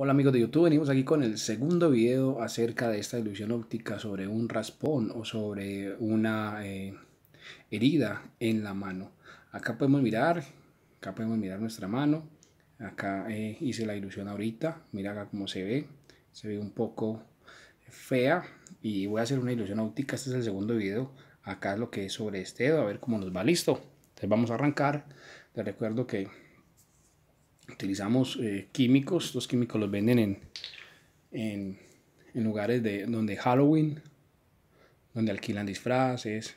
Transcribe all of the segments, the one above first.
Hola amigos de YouTube, venimos aquí con el segundo video acerca de esta ilusión óptica sobre un raspón o sobre una eh, herida en la mano. Acá podemos mirar, acá podemos mirar nuestra mano, acá eh, hice la ilusión ahorita, mira acá cómo se ve, se ve un poco fea y voy a hacer una ilusión óptica, este es el segundo video, acá es lo que es sobre este dedo, a ver cómo nos va listo. Entonces vamos a arrancar, te recuerdo que utilizamos eh, químicos, los químicos los venden en, lugares de, donde Halloween, donde alquilan disfraces.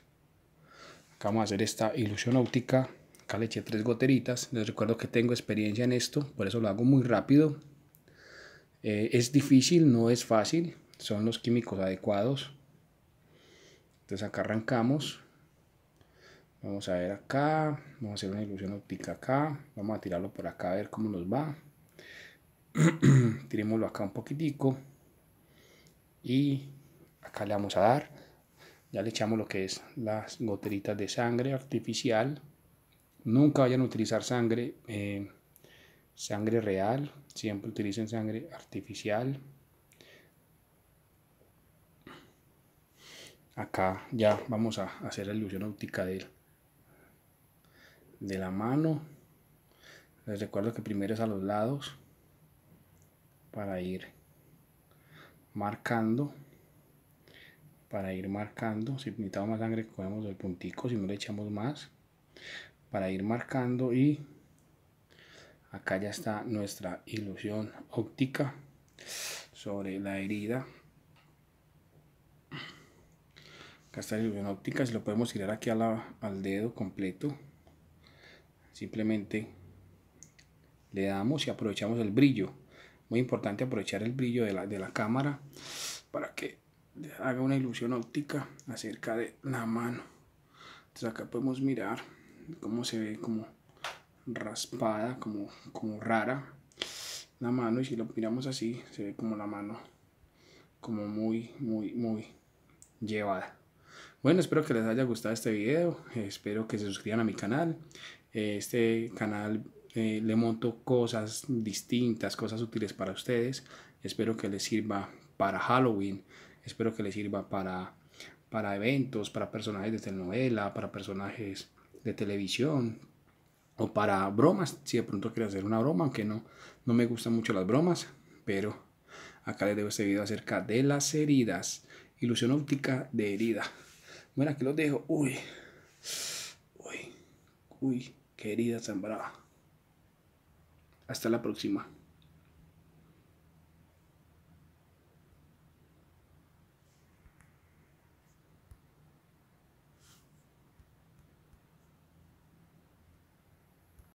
Acá vamos a hacer esta ilusión óptica. Acá le eché tres goteritas. Les recuerdo que tengo experiencia en esto, por eso lo hago muy rápido. Eh, es difícil, no es fácil. Son los químicos adecuados. Entonces acá arrancamos. Vamos a ver acá, vamos a hacer una ilusión óptica acá, vamos a tirarlo por acá a ver cómo nos va. Tirémoslo acá un poquitico y acá le vamos a dar. Ya le echamos lo que es las goteritas de sangre artificial. Nunca vayan a utilizar sangre, eh, sangre real, siempre utilicen sangre artificial. Acá ya vamos a hacer la ilusión óptica de él de la mano. Les recuerdo que primero es a los lados para ir marcando. Para ir marcando. Si necesitamos más sangre, cogemos el puntico. Si no le echamos más. Para ir marcando y acá ya está nuestra ilusión óptica sobre la herida acá está la ilusión óptica si lo podemos tirar aquí a al dedo completo simplemente le damos y aprovechamos el brillo muy importante aprovechar el brillo de la, de la cámara para que haga una ilusión óptica acerca de la mano entonces acá podemos mirar cómo se ve como raspada como, como rara la mano y si lo miramos así se ve como la mano como muy muy muy llevada bueno espero que les haya gustado este video espero que se suscriban a mi canal eh, este canal eh, le monto cosas distintas, cosas útiles para ustedes. Espero que les sirva para Halloween, espero que les sirva para, para eventos, para personajes de telenovela, para personajes de televisión o para bromas. Si de pronto quiero hacer una broma, aunque no, no me gustan mucho las bromas, pero acá les dejo este video acerca de las heridas. Ilusión óptica de herida. Bueno, aquí los dejo. Uy. Uy. Uy querida Zambrada. Hasta la próxima.